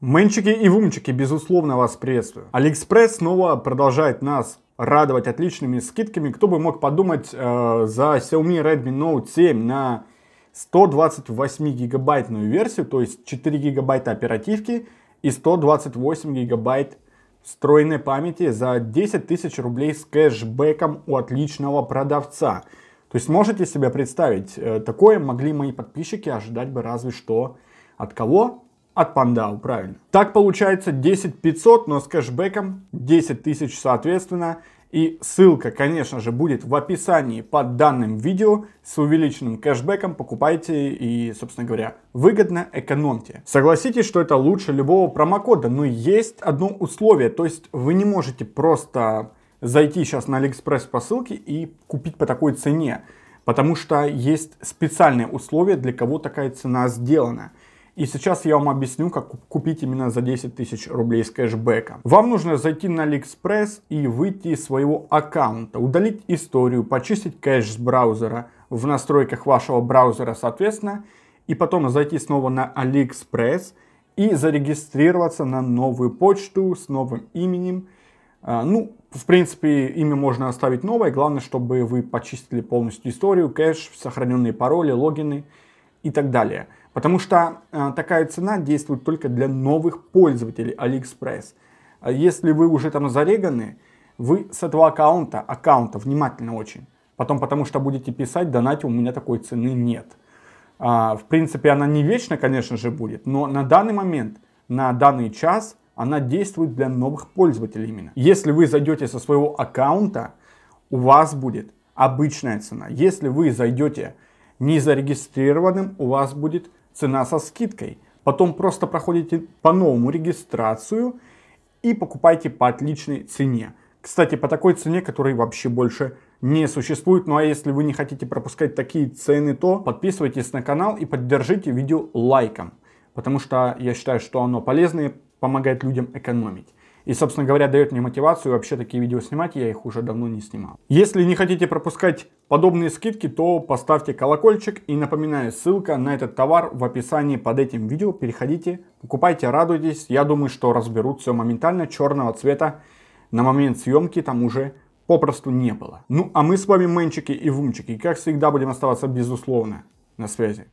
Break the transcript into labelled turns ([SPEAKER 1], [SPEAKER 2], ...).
[SPEAKER 1] Мэнчики и вумчики, безусловно, вас приветствую. Алиэкспресс снова продолжает нас радовать отличными скидками. Кто бы мог подумать э, за Xiaomi Redmi Note 7 на 128 гигабайтную версию, то есть 4 гигабайта оперативки и 128 гигабайт встроенной памяти за 10 тысяч рублей с кэшбэком у отличного продавца. То есть можете себе представить, э, такое могли мои подписчики ожидать бы разве что от кого? От Пандау, правильно. Так получается 10 500, но с кэшбэком 10 тысяч соответственно. И ссылка, конечно же, будет в описании под данным видео с увеличенным кэшбэком. Покупайте и, собственно говоря, выгодно экономьте. Согласитесь, что это лучше любого промокода, но есть одно условие. То есть вы не можете просто зайти сейчас на Алиэкспресс по ссылке и купить по такой цене. Потому что есть специальное условие для кого такая цена сделана. И сейчас я вам объясню, как купить именно за 10 тысяч рублей с кэшбэка. Вам нужно зайти на AliExpress и выйти из своего аккаунта, удалить историю, почистить кэш с браузера в настройках вашего браузера, соответственно, и потом зайти снова на AliExpress и зарегистрироваться на новую почту с новым именем. А, ну, в принципе, имя можно оставить новое, главное, чтобы вы почистили полностью историю, кэш, сохраненные пароли, логины и так далее. Потому что э, такая цена действует только для новых пользователей AliExpress. А если вы уже там зареганы, вы с этого аккаунта, аккаунта внимательно очень, потом потому что будете писать, донате, у меня такой цены нет. А, в принципе, она не вечно, конечно же, будет, но на данный момент, на данный час она действует для новых пользователей именно. Если вы зайдете со своего аккаунта, у вас будет обычная цена. Если вы зайдете незарегистрированным, у вас будет цена со скидкой. Потом просто проходите по новому регистрацию и покупайте по отличной цене. Кстати, по такой цене, которой вообще больше не существует. Ну а если вы не хотите пропускать такие цены, то подписывайтесь на канал и поддержите видео лайком. Потому что я считаю, что оно полезное, помогает людям экономить. И, собственно говоря, дает мне мотивацию вообще такие видео снимать, я их уже давно не снимал. Если не хотите пропускать подобные скидки, то поставьте колокольчик. И напоминаю, ссылка на этот товар в описании под этим видео. Переходите, покупайте, радуйтесь. Я думаю, что разберут все моментально. Черного цвета на момент съемки там уже попросту не было. Ну а мы с вами, мэнчики и вумчики, как всегда будем оставаться безусловно на связи.